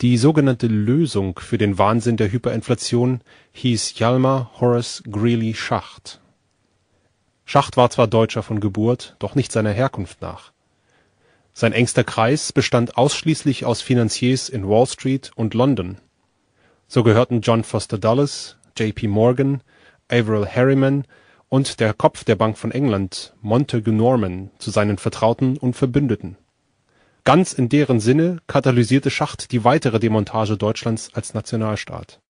Die sogenannte Lösung für den Wahnsinn der Hyperinflation hieß Hjalmar Horace Greeley Schacht. Schacht war zwar Deutscher von Geburt, doch nicht seiner Herkunft nach. Sein engster Kreis bestand ausschließlich aus Finanziers in Wall Street und London. So gehörten John Foster Dulles, J.P. Morgan, Averill Harriman und der Kopf der Bank von England, Montagu Norman, zu seinen Vertrauten und Verbündeten Ganz in deren Sinne katalysierte Schacht die weitere Demontage Deutschlands als Nationalstaat.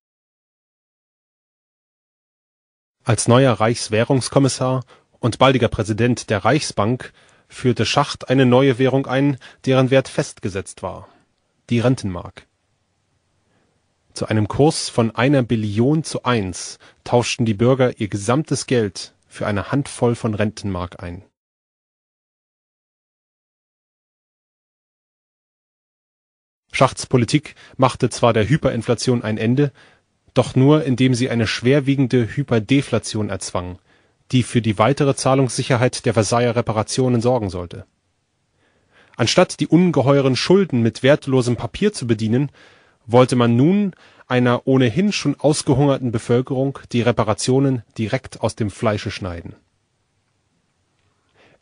Als neuer Reichswährungskommissar und baldiger Präsident der Reichsbank führte Schacht eine neue Währung ein, deren Wert festgesetzt war: die Rentenmark. Zu einem Kurs von einer Billion zu eins tauschten die Bürger ihr gesamtes Geld für eine Handvoll von Rentenmark ein Schachts Politik machte zwar der Hyperinflation ein Ende, doch nur, indem sie eine schwerwiegende Hyperdeflation erzwang, die für die weitere Zahlungssicherheit der Versailler Reparationen sorgen sollte. Anstatt die ungeheuren Schulden mit wertlosem Papier zu bedienen, wollte man nun einer ohnehin schon ausgehungerten Bevölkerung die Reparationen direkt aus dem Fleische schneiden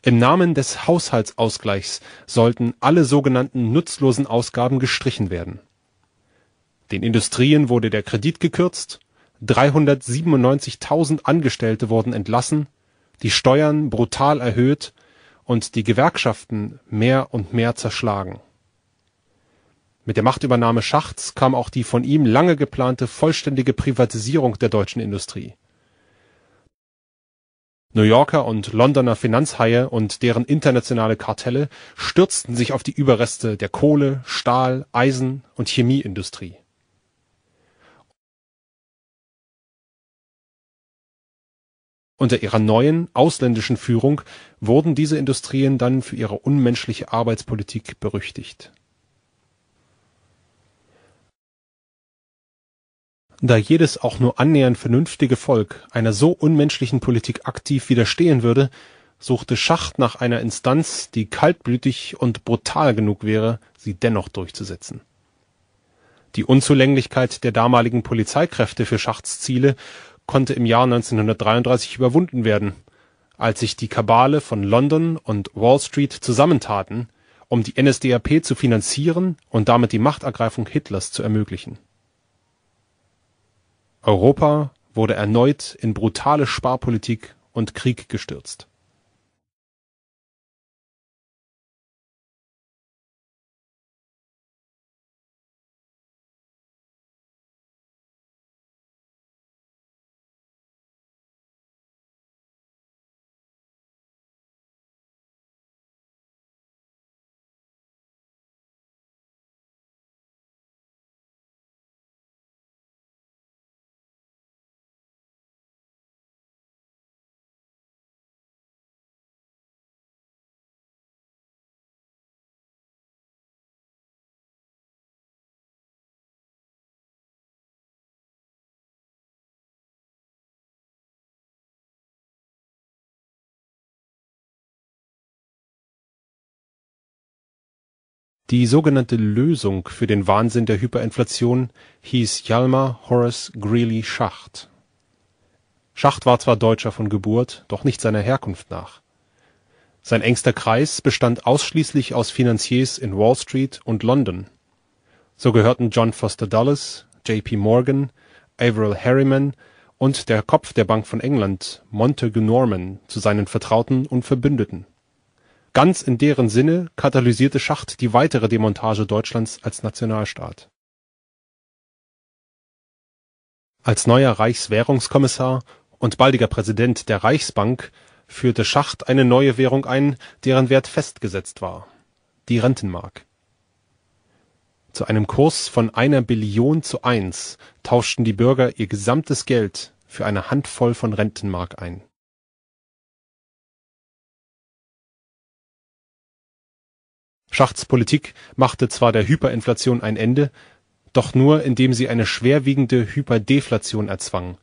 im Namen des Haushaltsausgleichs sollten alle sogenannten nutzlosen Ausgaben gestrichen werden. Den Industrien wurde der Kredit gekürzt, 397.000 Angestellte wurden entlassen, die Steuern brutal erhöht und die Gewerkschaften mehr und mehr zerschlagen. Mit der Machtübernahme Schachts kam auch die von ihm lange geplante vollständige Privatisierung der deutschen Industrie New Yorker und Londoner Finanzhaie und deren internationale Kartelle stürzten sich auf die Überreste der Kohle Stahl Eisen und Chemieindustrie Unter ihrer neuen, ausländischen Führung wurden diese Industrien dann für ihre unmenschliche Arbeitspolitik berüchtigt Da jedes auch nur annähernd vernünftige Volk einer so unmenschlichen Politik aktiv widerstehen würde, suchte Schacht nach einer Instanz, die kaltblütig und brutal genug wäre, sie dennoch durchzusetzen. Die Unzulänglichkeit der damaligen Polizeikräfte für Schachts Ziele konnte im Jahr 1933 überwunden werden, als sich die Kabale von London und Wall Street zusammentaten, um die NSDAP zu finanzieren und damit die Machtergreifung Hitlers zu ermöglichen Europa wurde erneut in brutale Sparpolitik und Krieg gestürzt. Die sogenannte Lösung für den Wahnsinn der Hyperinflation hieß Hjalmar Horace Greeley Schacht. Schacht war zwar Deutscher von Geburt, doch nicht seiner Herkunft nach. Sein engster Kreis bestand ausschließlich aus Finanziers in Wall Street und London. So gehörten John Foster Dulles, J.P. Morgan, Averill Harriman und der Kopf der Bank von England, Montagu Norman, zu seinen Vertrauten und Verbündeten Ganz in deren Sinne katalysierte Schacht die weitere Demontage Deutschlands als Nationalstaat. Als neuer Reichswährungskommissar und baldiger Präsident der Reichsbank führte Schacht eine neue Währung ein, deren Wert festgesetzt war: die Rentenmark. Zu einem Kurs von einer Billion zu eins tauschten die Bürger ihr gesamtes Geld für eine Handvoll von Rentenmark ein Schachts Politik machte zwar der Hyperinflation ein Ende, doch nur, indem sie eine schwerwiegende Hyperdeflation erzwang,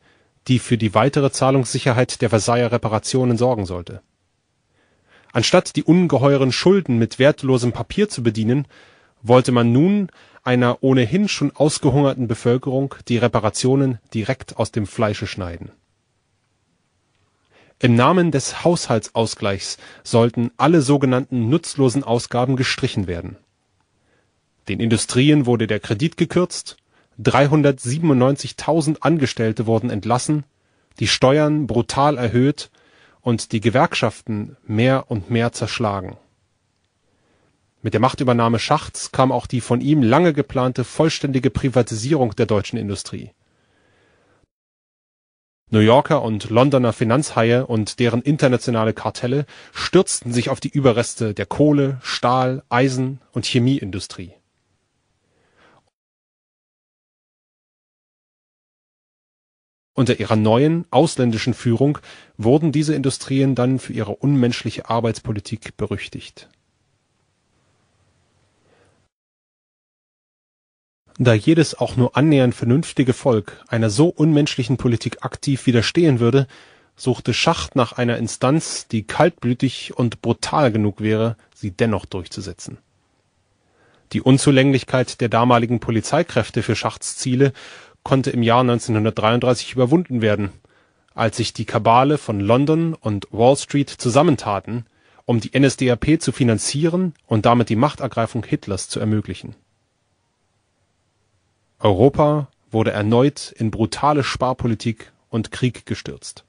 die für die weitere Zahlungssicherheit der Versailler Reparationen sorgen sollte. Anstatt die ungeheuren Schulden mit wertlosem Papier zu bedienen, wollte man nun einer ohnehin schon ausgehungerten Bevölkerung die Reparationen direkt aus dem Fleische schneiden im Namen des Haushaltsausgleichs sollten alle sogenannten nutzlosen Ausgaben gestrichen werden. Den Industrien wurde der Kredit gekürzt, 397.000 Angestellte wurden entlassen, die Steuern brutal erhöht und die Gewerkschaften mehr und mehr zerschlagen. Mit der Machtübernahme Schachts kam auch die von ihm lange geplante vollständige Privatisierung der deutschen Industrie New Yorker und Londoner Finanzhaie und deren internationale Kartelle stürzten sich auf die Überreste der Kohle Stahl Eisen und Chemieindustrie Unter ihrer neuen, ausländischen Führung wurden diese Industrien dann für ihre unmenschliche Arbeitspolitik berüchtigt Da jedes auch nur annähernd vernünftige Volk einer so unmenschlichen Politik aktiv widerstehen würde, suchte Schacht nach einer Instanz, die kaltblütig und brutal genug wäre, sie dennoch durchzusetzen. Die Unzulänglichkeit der damaligen Polizeikräfte für Schachts Ziele konnte im Jahr 1933 überwunden werden, als sich die Kabale von London und Wall Street zusammentaten, um die NSDAP zu finanzieren und damit die Machtergreifung Hitlers zu ermöglichen Europa wurde erneut in brutale Sparpolitik und Krieg gestürzt.